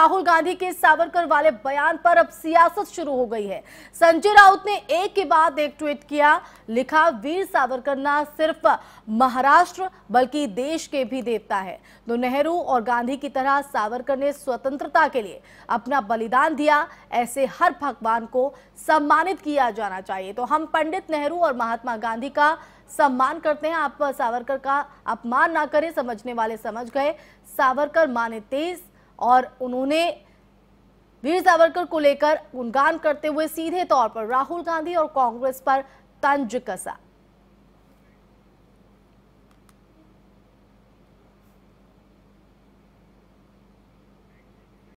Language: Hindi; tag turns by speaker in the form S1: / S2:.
S1: राहुल गांधी के सावरकर वाले बयान पर अब सियासत शुरू हो गई है संजय राउत ने एक के बाद एक ट्वीट किया लिखा वीर सावरकर न सिर्फ महाराष्ट्र बल्कि देश के भी देवता है तो नेहरू और गांधी की तरह सावरकर ने स्वतंत्रता के लिए अपना बलिदान दिया ऐसे हर भगवान को सम्मानित किया जाना चाहिए तो हम पंडित नेहरू और महात्मा गांधी का सम्मान करते हैं आप सावरकर का अपमान ना करें समझने वाले समझ गए सावरकर माने तेज और उन्होंने वीर सावरकर को लेकर गुणगान करते हुए सीधे तौर पर राहुल गांधी और कांग्रेस पर तंज कसा